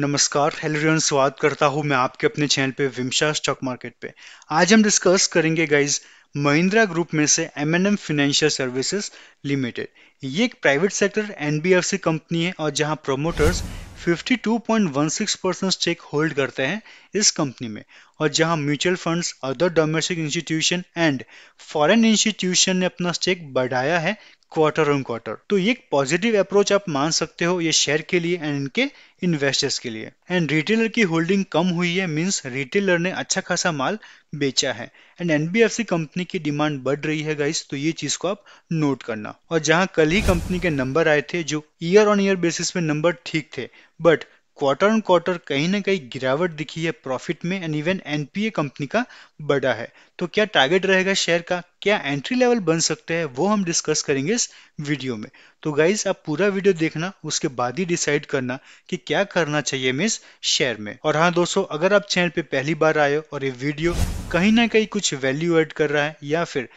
नमस्कार हेलो स्वागत करता हूँ मैं आपके अपने चैनल पे विमशा स्टॉक मार्केट पे आज हम डिस्कस करेंगे गाइज महिंद्रा ग्रुप में से M N M financial services limited ये एक प्राइवेट सेक्टर सी कंपनी है और जहाँ प्रोमोटर्स 52.16 परसेंट स्टेक होल्ड करते हैं इस कंपनी में और जहां mutual funds other domestic institution and foreign institution ने अपना स्टेक बढ़ाया है क्वार्टर ऑन क्वार्टर तो ये पॉजिटिव अप्रोच आप मान सकते हो ये शेयर के लिए एंड इनके इन्वेस्टर्स के लिए एंड रिटेलर की होल्डिंग कम हुई है मींस रिटेलर ने अच्छा खासा माल बेचा है एंड एनबीएफसी कंपनी की डिमांड बढ़ रही है गाइस तो ये चीज को आप नोट करना और जहां कल ही कंपनी के नंबर आए थे जो ईयर ऑन ईयर बेसिस पे नंबर ठीक थे बट क्वार्टर ऑन क्वार्टर कहीं ना कहीं गिरावट दिखी है प्रॉफिट में एंड इवन एनपीए कंपनी का बढ़ा है तो क्या टारगेट रहेगा शेयर का क्या एंट्री लेवल बन सकते हैं वो हम डिस्कस करेंगे इस वीडियो में तो गाइज आप पूरा वीडियो देखना उसके बाद ही डिसाइड करना कि क्या करना चाहिए हमें इस शेयर में और हाँ दोस्तों अगर आप चैनल पे पहली बार आए हो और ये वीडियो कहीं ना कहीं कुछ वैल्यू एड कर रहा है या फिर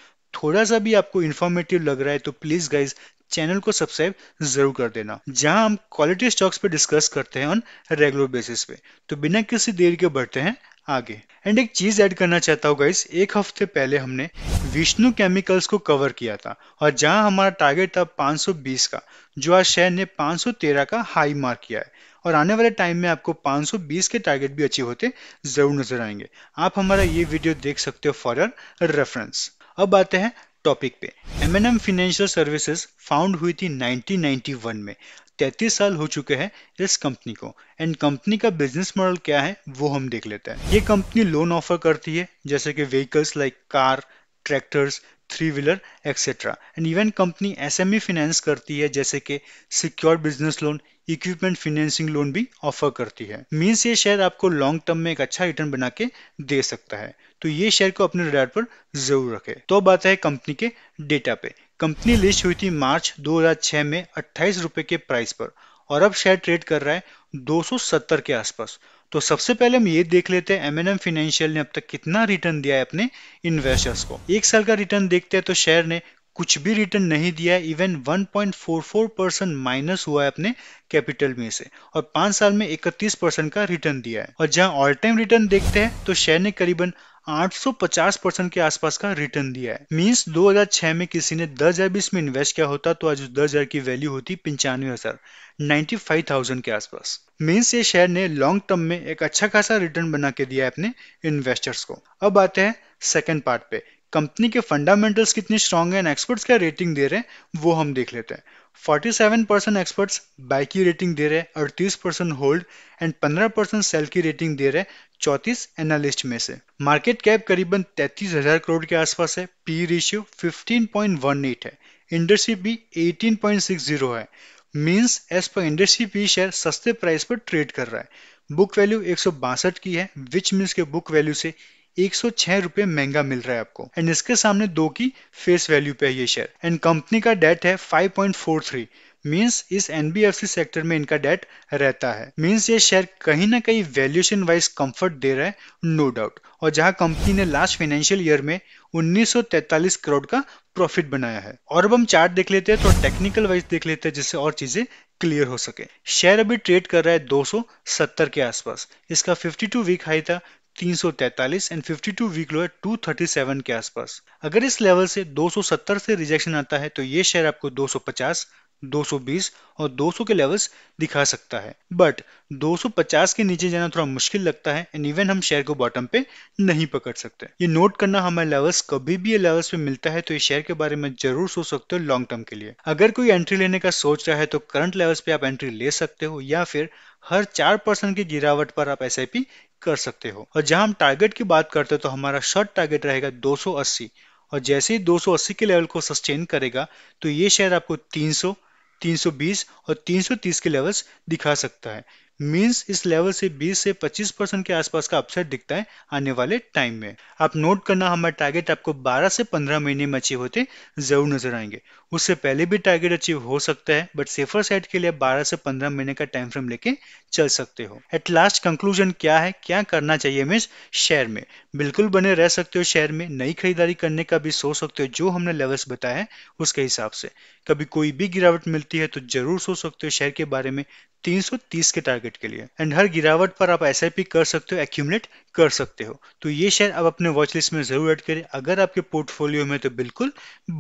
थोड़ा सा भी आपको इन्फॉर्मेटिव लग रहा है तो प्लीज़ गाइज चैनल को सब्सक्राइब जरूर कर देना जहां हम क्वालिटी स्टॉक्स पे डिस्कस करते हैं ऑन रेगुलर बेसिस पे तो बिना किसी देर के बढ़ते हैं आगे एंड एक चीज ऐड करना चाहता हूँ गाइस एक हफ्ते पहले हमने विष्णु केमिकल्स को कवर किया था और जहां हमारा टारगेट था 520 का जो आज शेयर ने 513 का हाई मार्क किया है और आने वाले टाइम में आपको 520 के टारगेट भी अचीव होते जरूर नजर आएंगे आप हमारा ये वीडियो देख सकते हो फॉर रेफरेंस अब आते हैं टॉपिक पे M N M financial services found हुई थी 1991 में 33 साल हो चुके हैं इस कंपनी को एंड कंपनी का बिजनेस मॉडल क्या है वो हम देख लेते हैं ये कंपनी लोन ऑफर करती है जैसे कि vehicles like car tractors three wheeler etcetera and even company SME finance करती है जैसे कि secure business loan equipment financing loan भी ऑफर करती है मीन्स ये शेयर आपको लॉन्ग टर्म में एक अच्छा रिटर्न बना के दे सकता है तो ये शेयर को अपने रडार पर जरूर रखें तो बात है कंपनी के डेटा पे कंपनी लिस्ट हुई थी मार्च 2006 में अट्ठाईस रुपए के प्राइस पर और अब शेयर ट्रेड कर रहा है 270 के आसपास तो सबसे पहले हम ये देख लेते हैं एमएनएम फाइनेंशियल ने अब तक कितना रिटर्न दिया है अपने इन्वेस्टर्स को एक साल का रिटर्न देखते हैं तो शेयर ने कुछ भी रिटर्न नहीं दिया है इवन 1.44 परसेंट माइनस हुआ है अपने कैपिटल में से और पांच साल में 31 परसेंट का रिटर्न दिया है और जहां ऑल टाइम रिटर्न देखते हैं तो शेयर ने करीबन 850 परसेंट के आसपास का रिटर्न दिया है मींस 2006 में किसी ने दस हजार बीस में इन्वेस्ट किया होता तो आज उस हजार की वैल्यू होती पंचानवे हजार नाइन्टी फाइव थाउजेंड के आसपास मींस ये शेयर ने लॉन्ग टर्म में एक अच्छा खासा रिटर्न बना के दिया है अपने इन्वेस्टर्स को अब आते हैं सेकेंड पार्ट पे कंपनी के फंडामेंटल्स कितने स्ट्रांग हैं एक्सपर्ट्स क्या रेटिंग दे रहे हैं वो हम देख लेते हैं 47 परसेंट एक्सपर्ट्स बाय की रेटिंग दे रहे हैं अड़तीस percent hold and 15 percent sell की रेटिंग दे रहे हैं चौतीस एनालिस्ट में से मार्केट कैप करीबन तैतीस हजार करोड़ के आसपास है पी रेशियो 15.18 है इंडस्ट्री भी 18.60 है means as per industry P share सस्ते प्राइस पर ट्रेड कर रहा है बुक वैल्यू एक की है विच मीन्स के बुक वैल्यू से 106 रुपए महंगा मिल रहा है आपको एंड इसके सामने दो की फेस वैल्यू पे है ये शेयर एंड कंपनी का डेट है 5.43 मींस इस एनबीएफसी सेक्टर में इनका डेट रहता है मीन्स ये शेयर कहीं ना कहीं वैल्यूएशन वाइज कंफर्ट दे रहा है नो no डाउट और जहां कंपनी ने लास्ट फाइनेंशियल ईयर में 1943 करोड़ का प्रॉफिट बनाया है और अब हम चार्ट देख लेते हैं तो टेक्निकल वाइज देख लेते हैं जिससे और चीजें क्लियर हो सके शेयर अभी ट्रेड कर रहा है 270 के आसपास इसका 52 वीक हाई था 343 एंड 52 वीक लो है 237 के आसपास अगर इस लेवल से 270 से रिजेक्शन आता है तो ये शेयर आपको 250 220 और 200 के लेवल्स दिखा सकता है बट 250 के नीचे जाना थोड़ा मुश्किल लगता है एंड इवन हम शेयर को बॉटम पे नहीं पकड़ सकते ये नोट करना हमारे लेवल्स कभी भी ये लेवल्स पे मिलता है तो ये शेयर के बारे में जरूर सोच सकते हो लॉन्ग टर्म के लिए अगर कोई एंट्री लेने का सोच रहा है तो करंट लेवल्स पे आप एंट्री ले सकते हो या फिर हर चार परसेंट की गिरावट पर आप एस कर सकते हो और जहां हम टारगेट की बात करते हैं तो हमारा शॉर्ट टारगेट रहेगा 280 और जैसे ही 280 के लेवल को सस्टेन करेगा तो ये शेयर आपको 300 320 और 330 के लेवल्स दिखा सकता है मीन्स इस लेवल से 20 से 25 परसेंट के आसपास का अपसाइड दिखता है आने वाले टाइम में आप नोट करना हमारे टारगेट आपको 12 से 15 महीने में अचीव होते जरूर नजर आएंगे उससे पहले भी टारगेट अचीव हो सकता है बट सेफर साइड के लिए 12 से 15 महीने का टाइम फ्रेम लेके चल सकते हो एट लास्ट कंक्लूजन क्या है क्या करना चाहिए मीन्स शेयर में बिल्कुल बने रह सकते हो शेयर में नई खरीदारी करने का भी सोच सकते हो जो हमने लेवल्स बताया है उसके हिसाब से कभी कोई भी गिरावट मिलती है तो जरूर सोच सकते हो शेयर के बारे में 330 के टारगेट के लिए एंड हर गिरावट पर आप एस कर सकते हो एक्यूमलेट कर सकते हो तो ये शेयर आप अपने वॉच लिस्ट में जरूर एड करें अगर आपके पोर्टफोलियो में तो बिल्कुल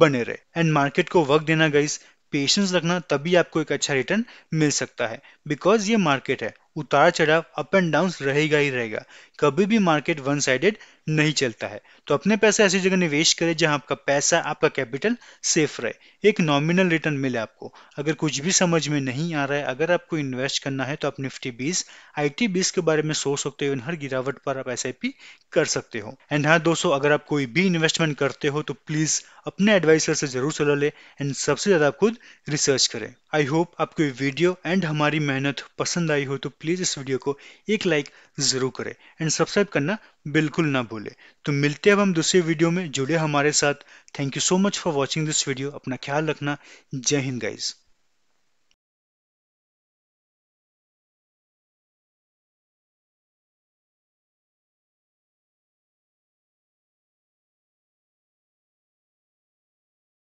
बने रहे एंड मार्केट को वक्त देना गाइस पेशेंस रखना तभी आपको एक अच्छा रिटर्न मिल सकता है बिकॉज ये मार्केट है उतार चढ़ाव अप एंड डाउन रहेगा ही रहेगा कभी भी मार्केट वन साइडेड नहीं चलता है तो अपने पैसे ऐसी जगह निवेश करें जहां आपका पैसा आपका कैपिटल सेफ रहे एक नॉमिनल रिटर्न मिले आपको अगर कुछ भी समझ में नहीं आ रहा है अगर आपको इन्वेस्ट करना है तो आप निफ्टी बीस आई टी बीस के बारे में सोच सकते हो हर गिरावट पर आप एस कर सकते हो एंड हाँ दोस्तों अगर आप कोई भी इन्वेस्टमेंट करते हो तो प्लीज अपने एडवाइसर से जरूर सलाह लें एंड सबसे ज्यादा आप खुद रिसर्च करें आई होप आपको ये वीडियो एंड हमारी मेहनत पसंद आई हो तो प्लीज इस वीडियो को एक लाइक जरूर करें एंड एंड सब्सक्राइब करना बिल्कुल ना भूले तो मिलते अब हम दूसरे वीडियो में जुड़े हमारे साथ thank you so much for watching this video अपना ख्याल रखना जय हिंद गाइज़